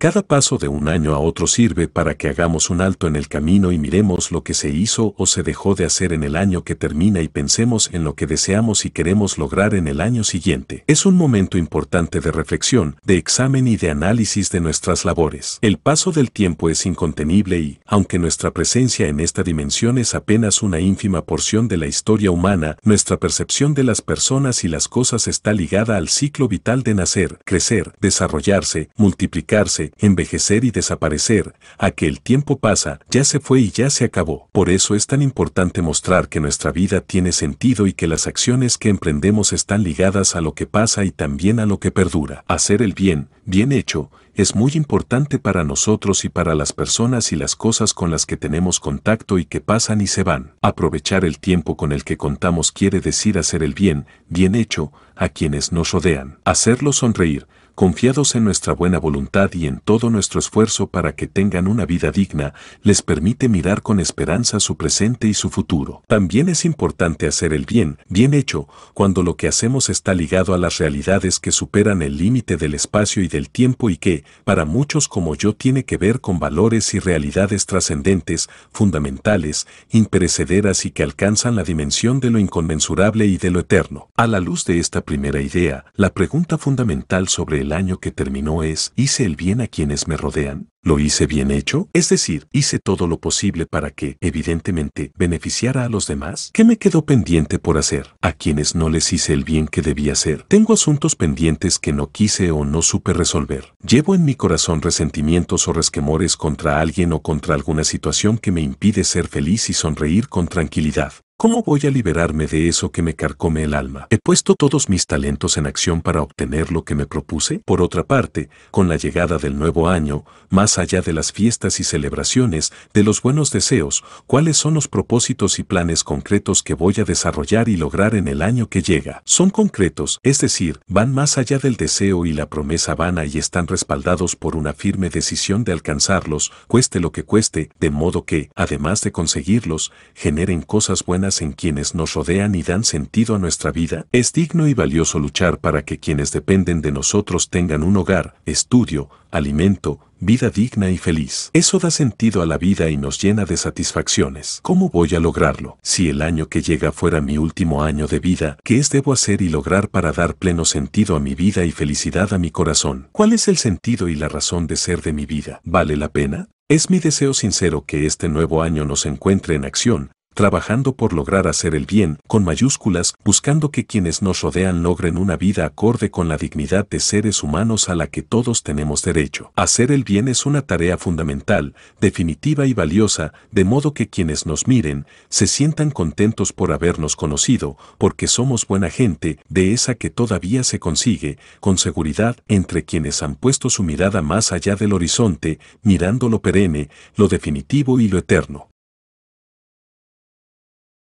Cada paso de un año a otro sirve para que hagamos un alto en el camino y miremos lo que se hizo o se dejó de hacer en el año que termina y pensemos en lo que deseamos y queremos lograr en el año siguiente. Es un momento importante de reflexión, de examen y de análisis de nuestras labores. El paso del tiempo es incontenible y, aunque nuestra presencia en esta dimensión es apenas una ínfima porción de la historia humana, nuestra percepción de las personas y las cosas está ligada al ciclo vital de nacer, crecer, desarrollarse, multiplicarse, envejecer y desaparecer, a que el tiempo pasa, ya se fue y ya se acabó. Por eso es tan importante mostrar que nuestra vida tiene sentido y que las acciones que emprendemos están ligadas a lo que pasa y también a lo que perdura. Hacer el bien, bien hecho, es muy importante para nosotros y para las personas y las cosas con las que tenemos contacto y que pasan y se van. Aprovechar el tiempo con el que contamos quiere decir hacer el bien, bien hecho, a quienes nos rodean. Hacerlo sonreír, confiados en nuestra buena voluntad y en todo nuestro esfuerzo para que tengan una vida digna, les permite mirar con esperanza su presente y su futuro. También es importante hacer el bien, bien hecho, cuando lo que hacemos está ligado a las realidades que superan el límite del espacio y del tiempo y que, para muchos como yo, tiene que ver con valores y realidades trascendentes, fundamentales, imperecederas y que alcanzan la dimensión de lo inconmensurable y de lo eterno. A la luz de esta primera idea, la pregunta fundamental sobre el año que terminó es, hice el bien a quienes me rodean, ¿Lo hice bien hecho? Es decir, hice todo lo posible para que, evidentemente, beneficiara a los demás. ¿Qué me quedó pendiente por hacer? A quienes no les hice el bien que debía hacer. Tengo asuntos pendientes que no quise o no supe resolver. Llevo en mi corazón resentimientos o resquemores contra alguien o contra alguna situación que me impide ser feliz y sonreír con tranquilidad. ¿Cómo voy a liberarme de eso que me carcome el alma? He puesto todos mis talentos en acción para obtener lo que me propuse. Por otra parte, con la llegada del nuevo año, más allá de las fiestas y celebraciones, de los buenos deseos, ¿cuáles son los propósitos y planes concretos que voy a desarrollar y lograr en el año que llega? Son concretos, es decir, van más allá del deseo y la promesa vana y están respaldados por una firme decisión de alcanzarlos, cueste lo que cueste, de modo que, además de conseguirlos, generen cosas buenas en quienes nos rodean y dan sentido a nuestra vida, es digno y valioso luchar para que quienes dependen de nosotros tengan un hogar, estudio, alimento, vida digna y feliz. Eso da sentido a la vida y nos llena de satisfacciones. ¿Cómo voy a lograrlo? Si el año que llega fuera mi último año de vida, ¿qué es debo hacer y lograr para dar pleno sentido a mi vida y felicidad a mi corazón? ¿Cuál es el sentido y la razón de ser de mi vida? ¿Vale la pena? Es mi deseo sincero que este nuevo año nos encuentre en acción, trabajando por lograr hacer el bien, con mayúsculas, buscando que quienes nos rodean logren una vida acorde con la dignidad de seres humanos a la que todos tenemos derecho. Hacer el bien es una tarea fundamental, definitiva y valiosa, de modo que quienes nos miren se sientan contentos por habernos conocido, porque somos buena gente, de esa que todavía se consigue, con seguridad, entre quienes han puesto su mirada más allá del horizonte, mirando lo perenne, lo definitivo y lo eterno.